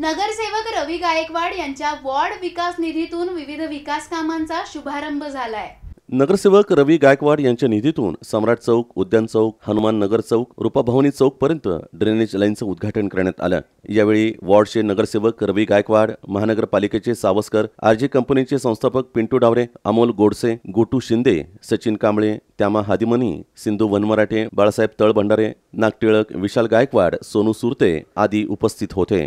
नगरसेवक रवी गायकवाड यांच्या वॉर्ड विकास निधीतून विविध विकास कामांचा शुभारंभ झालाय नगरसेवक रवी गायकवाड यांच्या निधीतून सम्राट चौक उद्यान चौक हनुमान नगर चौक रूपाभवनी चौक पर्यंत ड्रेनेज लाईनचं उद्घाटन करण्यात आलं यावेळी वॉर्डचे नगरसेवक रवी गायकवाड महानगरपालिकेचे सावस्कर आरजी कंपनीचे संस्थापक पिंटू डावरे अमोल गोडसे गोटू शिंदे सचिन कांबळे त्यामा हादिमनी सिंधू वनमराठे बाळासाहेब तळभंडारे नागटिळक विशाल गायकवाड सोनू सुरते आदी उपस्थित होते